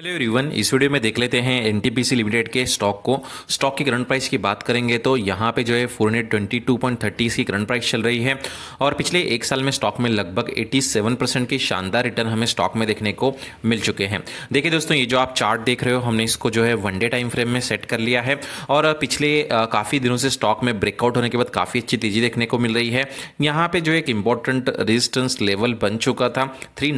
hello everyone इस video में देख लेते हैं एनटीपीसी लिमिटेड के स्टॉक को स्टॉक की करंट प्राइस की बात करेंगे तो यहाँ पे जो है four hundred twenty two point thirty इसकी करंट प्राइस चल रही है और पिछले एक साल में स्टॉक में लगभग एटी सेवन परसेंट की शानदार रिटर्न हमें स्टॉक में देखने को मिल चुके हैं देखिए दोस्तों ये जो आप चार्ट देख रहे हो हमने इसको जो है वनडे टाइम फ्रेम में सेट कर लिया है और पिछले काफ़ी दिनों से स्टॉक में ब्रेकआउट होने के बाद काफ़ी अच्छी तेजी देखने को मिल रही है यहाँ पर जो एक इंपॉर्टेंट रेजिस्टेंस लेवल बन चुका था थ्री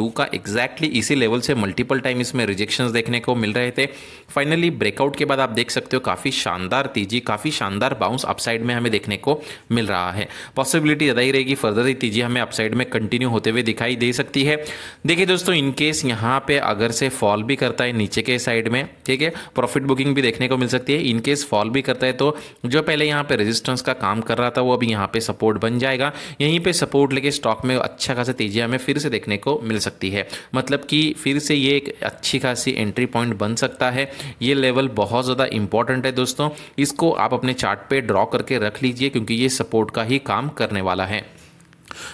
का एग्जैक्टली इसी लेवल से मल्टीपल टाइम इसमें में रिजेक्शन देखने को मिल रहे थे फाइनली ब्रेकआउट के बाद आप देख सकते हो काफ़ी शानदार तेजी काफ़ी शानदार बाउंस अपसाइड में हमें देखने को मिल रहा है पॉसिबिलिटी ज़्यादा ही रहेगी फर्दर ही तेजी हमें अपसाइड में कंटिन्यू होते हुए दिखाई दे सकती है देखिए दोस्तों इनकेस यहाँ पे अगर से फॉल भी करता है नीचे के साइड में ठीक है प्रॉफिट बुकिंग भी देखने को मिल सकती है इनकेस फॉल भी करता है तो जो पहले यहाँ पे रेजिस्टेंस का काम कर रहा था वो अभी यहाँ पे सपोर्ट बन जाएगा यहीं पर सपोर्ट लेके स्टॉक में अच्छा खासा तेजी हमें फिर से देखने को मिल सकती है मतलब कि फिर से ये एक अच्छी अच्छी खासी एंट्री पॉइंट बन सकता है ये लेवल बहुत ज़्यादा इंपॉर्टेंट है दोस्तों इसको आप अपने चार्ट पे ड्रॉ करके रख लीजिए क्योंकि ये सपोर्ट का ही काम करने वाला है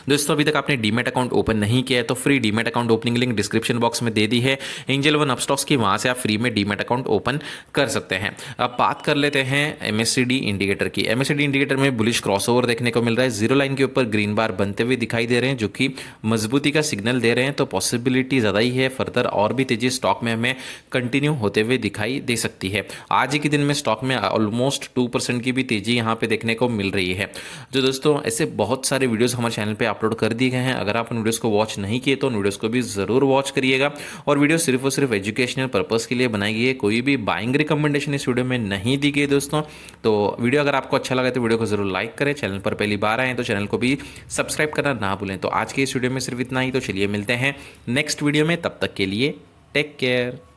दोस्तों अभी तक आपने डीमेट अकाउंट ओपन नहीं किया है तो free demat account opening link description box में दे दी है एंजल वन अपस्टॉक्स की वहां से आप फ्री में डीमेट अकाउंट ओपन कर सकते हैं अब बात कर लेते हैं एमएससीडी इंडिकेटर की एमएससीडी इंडिकेटर में बुलिश क्रॉस देखने को मिल रहा है जीरो लाइन के ऊपर ग्रीन बार बनते हुए दिखाई दे रहे हैं जो कि मजबूती का सिग्नल दे रहे हैं तो पॉसिबिलिटी ज़्यादा ही है फर्दर और भी तेजी स्टॉक में हमें कंटिन्यू होते हुए दिखाई दे सकती है आज के दिन में स्टॉक में ऑलमोस्ट टू की भी तेजी यहाँ पे देखने को मिल रही है जो दोस्तों ऐसे बहुत सारे वीडियोस हमारे चैनल पे अपलोड कर दिए गए हैं अगर आप उन को वॉच नहीं किए तो उन को भी ज़रूर वॉच करिएगा और वीडियो सिर्फ और सिर्फ एजुकेशनल पर्पज़ के लिए बनाई गई है कोई भी बाइंग रिकमेंडेशन इस वीडियो में नहीं दी गई दोस्तों तो वीडियो अगर आपको अच्छा लगा तो वीडियो को ज़रूर लाइक करें चैनल पर पहली बार आए तो चैनल को भी सब्सक्राइब करना ना भूलें तो आज के इस वीडियो में सिर्फ इतना ही तो चलिए मिलते हैं नेक्स्ट वीडियो में तब तक के लिए टेक केयर